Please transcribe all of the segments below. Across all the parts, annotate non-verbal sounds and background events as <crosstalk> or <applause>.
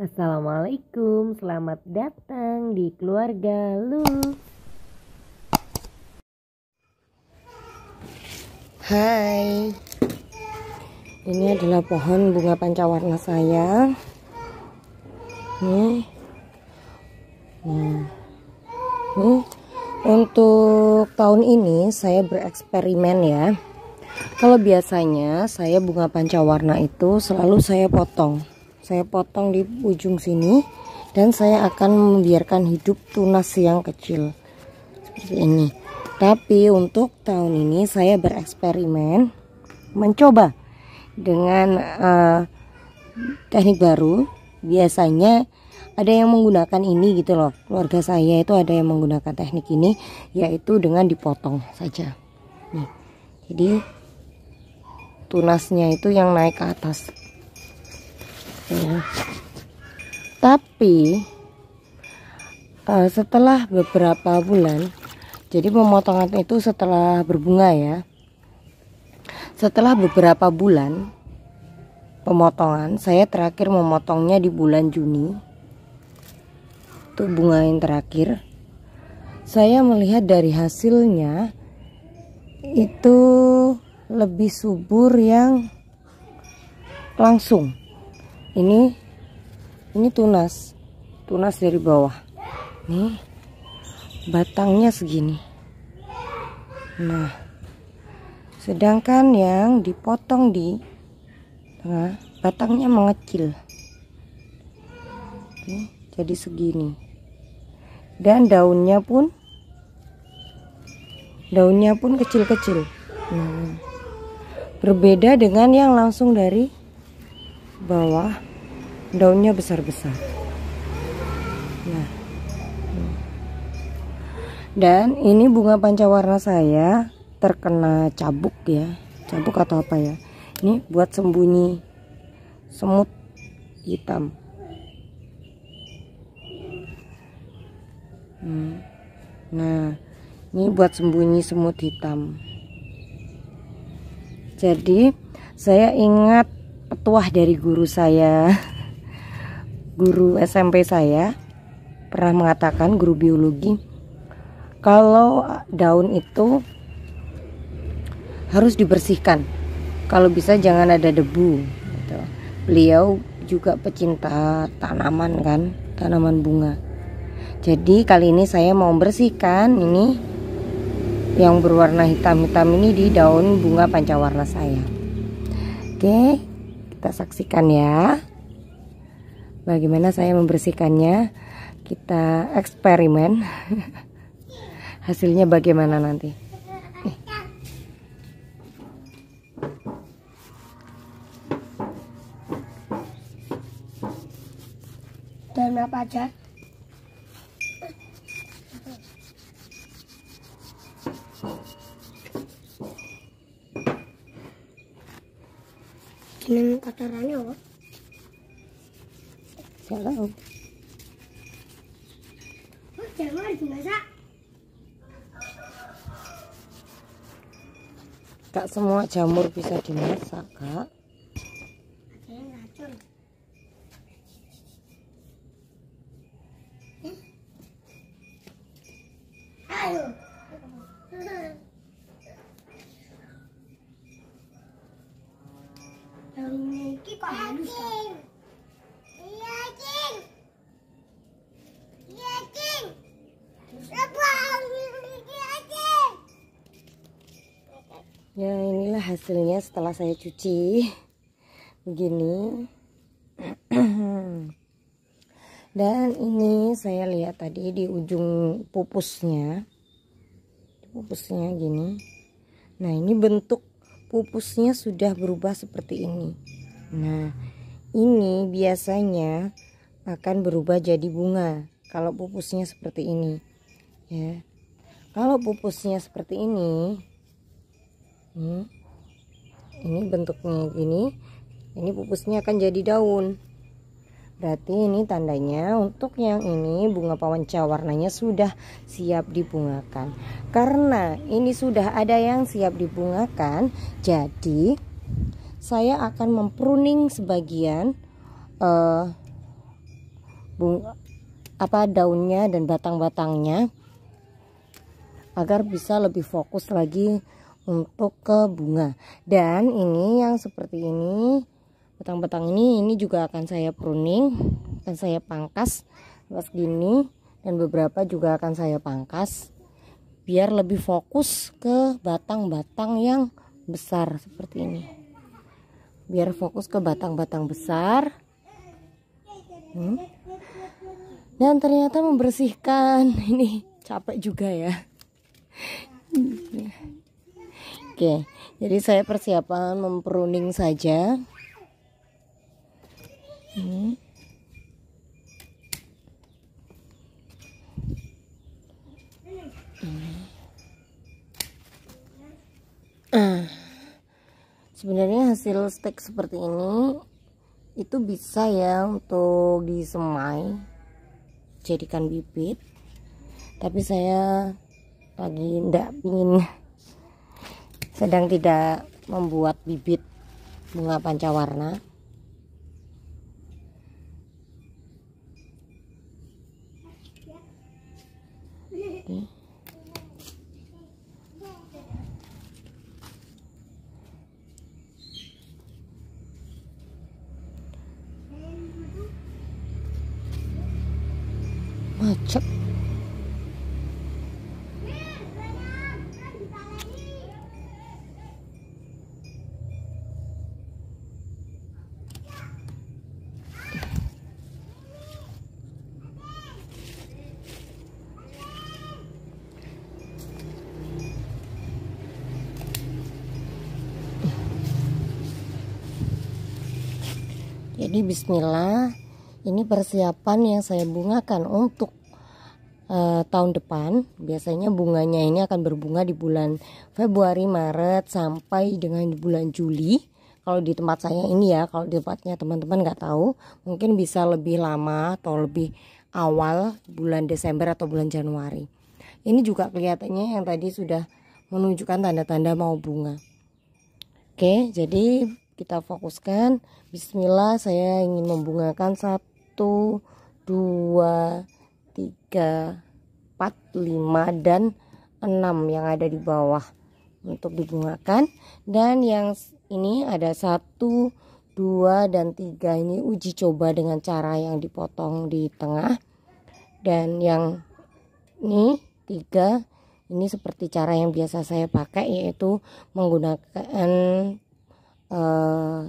Assalamualaikum, selamat datang di keluarga lu. Hai. Ini adalah pohon bunga pancawarna saya. Nih. Nah. Untuk tahun ini saya bereksperimen ya. Kalau biasanya saya bunga pancawarna itu selalu saya potong saya potong di ujung sini dan saya akan membiarkan hidup tunas yang kecil seperti ini tapi untuk tahun ini saya bereksperimen mencoba dengan uh, teknik baru biasanya ada yang menggunakan ini gitu loh keluarga saya itu ada yang menggunakan teknik ini yaitu dengan dipotong saja nih jadi tunasnya itu yang naik ke atas tapi uh, setelah beberapa bulan, jadi pemotongan itu setelah berbunga ya. Setelah beberapa bulan pemotongan, saya terakhir memotongnya di bulan Juni. Itu bunga yang terakhir. Saya melihat dari hasilnya itu lebih subur yang langsung ini ini tunas tunas dari bawah nih batangnya segini nah sedangkan yang dipotong di tengah batangnya mengecil Oke, jadi segini dan daunnya pun daunnya pun kecil-kecil nah, berbeda dengan yang langsung dari bawah daunnya besar-besar nah dan ini bunga pancawarna saya terkena cabuk ya cabuk atau apa ya ini buat sembunyi semut hitam hmm. nah ini buat sembunyi semut hitam jadi saya ingat petuah dari guru saya guru SMP saya pernah mengatakan guru biologi kalau daun itu harus dibersihkan kalau bisa jangan ada debu gitu. beliau juga pecinta tanaman kan tanaman bunga jadi kali ini saya mau bersihkan ini yang berwarna hitam-hitam ini di daun bunga pancawarna saya oke okay kita saksikan ya bagaimana saya membersihkannya kita eksperimen <laughs> hasilnya bagaimana nanti dan apa aja kotorannya apa? Gak tahu. Oh, jangan dimasak. Gak semua jamur bisa dimasak, Kak. hasilnya setelah saya cuci begini <clears throat> dan ini saya lihat tadi di ujung pupusnya pupusnya gini nah ini bentuk pupusnya sudah berubah seperti ini nah ini biasanya akan berubah jadi bunga kalau pupusnya seperti ini ya kalau pupusnya seperti ini hmm, ini bentuknya gini ini pupusnya akan jadi daun berarti ini tandanya untuk yang ini bunga pawanca warnanya sudah siap dibungakan karena ini sudah ada yang siap dibungakan jadi saya akan mempruning sebagian uh, eh, bunga apa daunnya dan batang-batangnya agar bisa lebih fokus lagi untuk ke bunga dan ini yang seperti ini batang-batang ini ini juga akan saya pruning dan saya pangkas lepas gini dan beberapa juga akan saya pangkas biar lebih fokus ke batang-batang yang besar seperti ini biar fokus ke batang-batang besar hmm. dan ternyata membersihkan <laughs> ini capek juga ya Oke, jadi saya persiapan memperuning saja. Ini. Ah. Sebenarnya hasil stek seperti ini itu bisa ya untuk disemai jadikan bibit tapi saya lagi tidak ingin sedang tidak membuat bibit bunga pancawarna warna macet Jadi bismillah, ini persiapan yang saya bungakan untuk uh, tahun depan. Biasanya bunganya ini akan berbunga di bulan Februari, Maret sampai dengan bulan Juli. Kalau di tempat saya ini ya, kalau di tempatnya teman-teman nggak tahu, mungkin bisa lebih lama atau lebih awal bulan Desember atau bulan Januari. Ini juga kelihatannya yang tadi sudah menunjukkan tanda-tanda mau bunga. Oke, jadi kita fokuskan bismillah saya ingin membungakan 1 2 3 4 5 dan 6 yang ada di bawah untuk dibungakan dan yang ini ada 1 2 dan 3 ini uji coba dengan cara yang dipotong di tengah dan yang ini 3 ini seperti cara yang biasa saya pakai yaitu menggunakan Eh,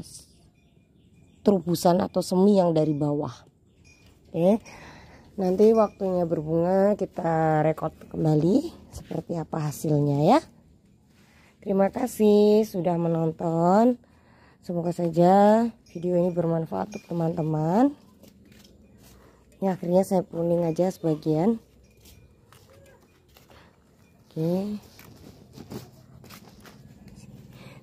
terubusan atau semi yang dari bawah. Oke. Nanti waktunya berbunga kita rekod kembali seperti apa hasilnya ya. Terima kasih sudah menonton. Semoga saja video ini bermanfaat untuk teman-teman. Ya akhirnya saya kuning aja sebagian. Oke. Okay.